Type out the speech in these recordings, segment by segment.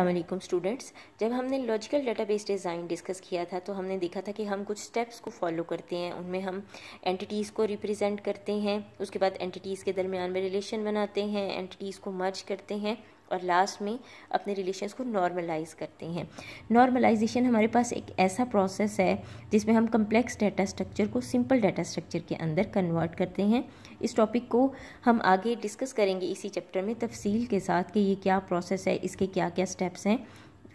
अल्लाम स्टूडेंट्स जब हमने लॉजिकल डेटाबेस डिज़ाइन डिस्कस किया था तो हमने देखा था कि हम कुछ स्टेप्स को फॉलो करते हैं उनमें हम एंटिटीज़ को रिप्रेजेंट करते हैं उसके बाद एंटिटीज़ के दरमियान में रिलेशन बनाते हैं एंटिटीज़ को मर्ज करते हैं और लास्ट में अपने रिलेशन को नॉर्मलाइज करते हैं नॉर्मलाइजेशन हमारे पास एक ऐसा प्रोसेस है जिसमें हम कम्प्लेक्स डाटा स्ट्रक्चर को सिंपल डाटा स्ट्रक्चर के अंदर कन्वर्ट करते हैं इस टॉपिक को हम आगे डिस्कस करेंगे इसी चैप्टर में तफसील के साथ कि ये क्या प्रोसेस है इसके क्या क्या स्टेप्स हैं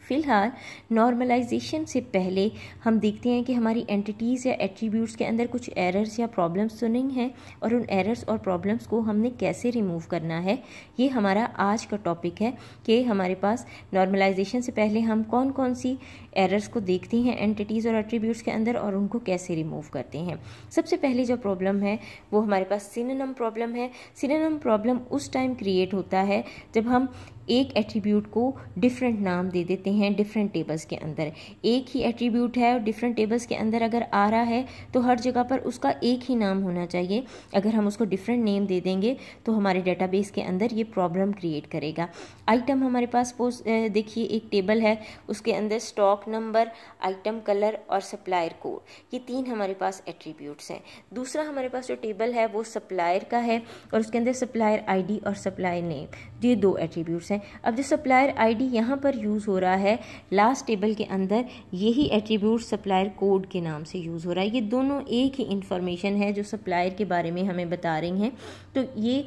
फ़िलहाल नॉर्मलाइजेशन से पहले हम देखते हैं कि हमारी एंटिटीज़ या एट्रीब्यूट्स के अंदर कुछ एरर्स या प्रॉब्लम्स तो नहीं हैं और उन एरर्स और प्रॉब्लम्स को हमने कैसे रिमूव करना है ये हमारा आज का टॉपिक है कि हमारे पास नॉर्मलाइजेशन से पहले हम कौन कौन सी एरर्स को देखती हैं एंटिटीज़ और एट्रीब्यूट्स के अंदर और उनको कैसे रिमूव करते हैं सबसे पहले जो प्रॉब्लम है वो हमारे पास सिनेनम प्रॉब्लम है सिनेनम प्रॉब्लम उस टाइम क्रिएट होता है जब हम एक एट्रीब्यूट को डिफरेंट नाम दे देते हैं डिफरेंट टेबल्स के अंदर एक ही एट्रीब्यूट है और डिफरेंट टेबल्स के अंदर अगर आ रहा है तो हर जगह पर उसका एक ही नाम होना चाहिए अगर हम उसको डिफरेंट नेम दे देंगे तो हमारे डेटाबेस के अंदर ये प्रॉब्लम क्रिएट करेगा आइटम हमारे पास देखिए एक टेबल है उसके अंदर stock stock number item colour और सप्लायर कोड ये तीन हमारे पास एट्रीब्यूट्स हैं दूसरा हमारे पास जो टेबल है वो सप्लायर का है और उसके अंदर सप्लायर आईडी और सप्लायर नेम ये दो एट्रीब्यूट्स हैं अब जो सप्लायर आईडी यहाँ पर यूज़ हो रहा है लास्ट टेबल के अंदर यही एट्रीब्यूट सप्लायर कोड के नाम से यूज़ हो रहा है ये दोनों एक ही इन्फॉर्मेशन है जो सप्लायर के बारे में हमें बता रही हैं तो ये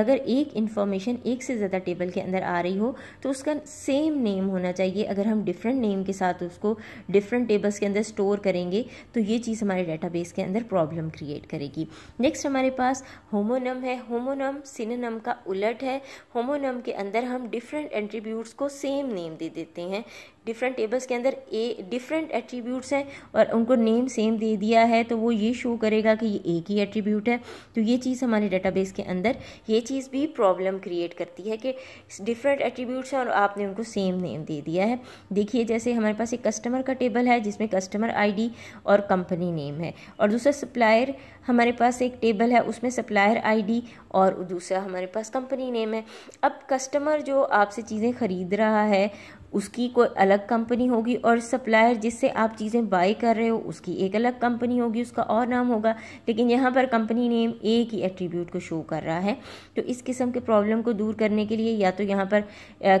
अगर एक इन्फॉर्मेशन एक से ज़्यादा टेबल के अंदर आ रही हो तो उसका सेम नेम होना चाहिए अगर हम डिफरेंट नेम के साथ उसको डिफरेंट टेबल्स के अंदर स्टोर करेंगे तो ये चीज़ हमारे डेटाबेस के अंदर प्रॉब्लम क्रिएट करेगी नेक्स्ट हमारे पास होमोनम है होमोनम सिनोनम का उलट है होमोनम के अंदर हम डिफरेंट एंट्रीब्यूट्स को सेम नेम दे देते हैं डिफरेंट टेबल्स के अंदर ए डिफरेंट एट्रीब्यूट्स हैं और उनको नेम सेम दे दिया है तो वो ये शो करेगा कि ये एक ही एट्रीब्यूट है तो ये चीज़ हमारे डेटाबेस के अंदर ये चीज़ भी प्रॉब्लम क्रिएट करती है कि डिफरेंट एट्रीब्यूट्स हैं और आपने उनको सेम नेम दे दिया है देखिए जैसे हमारे पास एक कस्टमर का टेबल है जिसमें कस्टमर आई और कंपनी नेम है और दूसरा सप्लायर हमारे पास एक टेबल है उसमें सप्लायर आईडी और दूसरा हमारे पास कंपनी नेम है अब कस्टमर जो आपसे चीज़ें ख़रीद रहा है उसकी कोई अलग अलग कंपनी होगी और सप्लायर जिससे आप चीज़ें बाय कर रहे हो उसकी एक अलग कंपनी होगी उसका और नाम होगा लेकिन यहाँ पर कंपनी नेम एक ही एट्रीब्यूट को शो कर रहा है तो इस किस्म के प्रॉब्लम को दूर करने के लिए या तो यहाँ पर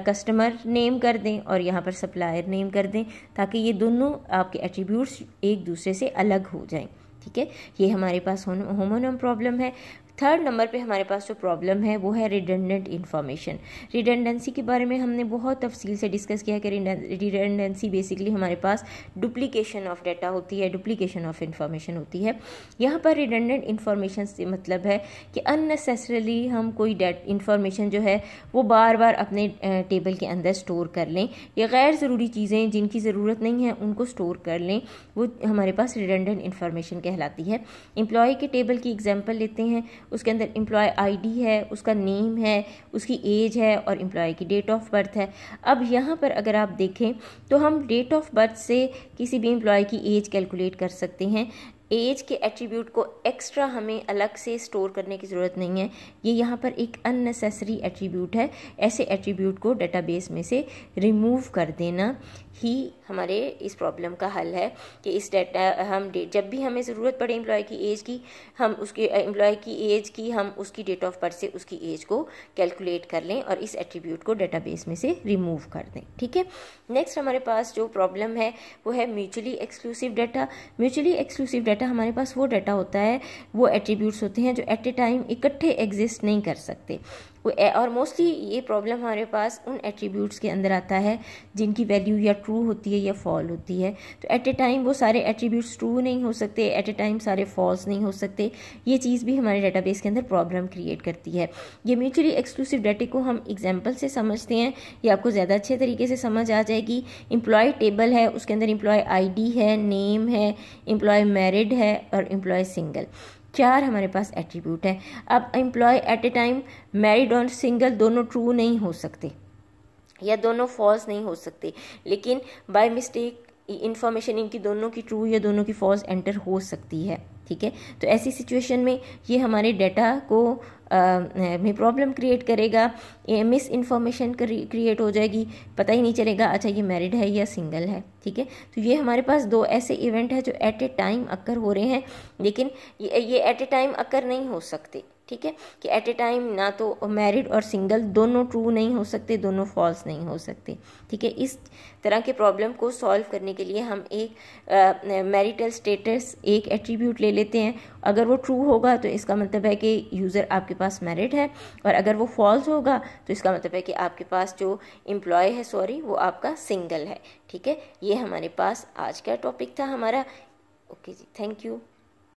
कस्टमर नेम कर दें और यहाँ पर सप्लायर नेम कर दें ताकि ये दोनों आपके एट्रीब्यूट्स एक दूसरे से अलग हो जाएँ ठीक है ये हमारे पास होमोनम प्रॉब्लम है थर्ड नंबर पे हमारे पास जो प्रॉब्लम है वो है रिडेंडेंट इन्फॉर्मेशन रिडेंडेंसी के बारे में हमने बहुत तफसील से डिस्कस किया कि रिडेंडेंसी बेसिकली हमारे पास डुप्लीकेशन ऑफ डाटा होती है डुप्लीकेशन ऑफ इन्फॉर्मेशन होती है यहाँ पर रिडेंडेंट इन्फॉर्मेशन से मतलब है कि अननेसेसरली हम कोई इन्फॉर्मेशन जो है वो बार बार अपने टेबल के अंदर स्टोर कर लें या गैर ज़रूरी चीज़ें जिनकी ज़रूरत नहीं है उनको स्टोर कर लें वो हमारे पास रिडेंडेंट इन्फॉर्मेशन कहलाती है एम्प्लॉय के टेबल की एग्जाम्पल लेते हैं उसके अंदर एम्प्लॉय आईडी है उसका नेम है उसकी एज है और एम्प्लॉय की डेट ऑफ बर्थ है अब यहाँ पर अगर आप देखें तो हम डेट ऑफ बर्थ से किसी भी एम्प्लॉय की एज कैलकुलेट कर सकते हैं एज के एट्रीब्यूट को एक्स्ट्रा हमें अलग से स्टोर करने की ज़रूरत नहीं है ये यहाँ पर एक अननेसेसरी एट्रीब्यूट है ऐसे एट्रीब्यूट को डेटाबेस में से रिमूव कर देना ही हमारे इस प्रॉब्लम का हल है कि इस डेटा हम जब भी हमें ज़रूरत पड़े एम्प्लॉय की एज की हम उसके एम्प्लॉय की एज की हम उसकी डेट ऑफ बर्थ से उसकी एज को कैलकुलेट कर लें और इस एट्रीब्यूट को डेटा में से रिमूव कर दें ठीक है नेक्स्ट हमारे पास जो प्रॉब्लम है वो है mutually exclusive data mutually exclusive data हमारे पास वो डाटा होता है वो एट्रीब्यूट्स होते हैं जो एट ए टाइम इकट्ठे एग्जिस्ट नहीं कर सकते और मोस्टली ये प्रॉब्लम हमारे पास उन एट्रीब्यूट्स के अंदर आता है जिनकी वैल्यू या ट्रू होती है या फॉल होती है तो एट ए टाइम वो सारे एट्रीब्यूट्स ट्रू नहीं हो सकते एट ए टाइम सारे फॉल्स नहीं हो सकते ये चीज़ भी हमारे डेटाबेस के अंदर प्रॉब्लम क्रिएट करती है ये म्यूचुअली एक्सक्लूसिव डाटे को हम एग्जाम्पल से समझते हैं ये आपको ज़्यादा अच्छे तरीके से समझ आ जाएगी इम्प्लॉय टेबल है उसके अंदर एम्प्लॉय आई है नेम है इम्प्लॉय मैरिड है और इम्प्लॉय सिंगल चार हमारे पास एट्रीब्यूट हैं अब employ at a time married और सिंगल दोनों ट्रू नहीं हो सकते या दोनों फॉल्स नहीं हो सकते लेकिन बाय मिस्टेक इन्फॉर्मेशन इनकी दोनों की ट्रू या दोनों की फॉल्स एंटर हो सकती है ठीक है तो ऐसी सिचुएशन में ये हमारे डाटा को में प्रॉब्लम क्रिएट करेगा मिस इन्फॉर्मेशन क्रिएट हो जाएगी पता ही नहीं चलेगा अच्छा ये मैरिड है या सिंगल है ठीक है तो ये हमारे पास दो ऐसे इवेंट हैं जो एट ए टाइम अक्कर हो रहे हैं लेकिन ये एट ए टाइम अक्कर नहीं हो सकते ठीक है कि एट ए टाइम ना तो मैरिड और सिंगल दोनों ट्रू नहीं हो सकते दोनों फॉल्स नहीं हो सकते ठीक है इस तरह के प्रॉब्लम को सॉल्व करने के लिए हम एक मैरिटल स्टेटस एक एट्रीब्यूट ले लेते हैं अगर वो ट्रू होगा तो इसका मतलब है कि यूज़र आपके पास मैरिड है और अगर वो फॉल्स होगा तो इसका मतलब है कि आपके पास जो एम्प्लॉय है सॉरी वो आपका सिंगल है ठीक है ये हमारे पास आज का टॉपिक था हमारा ओके जी थैंक यू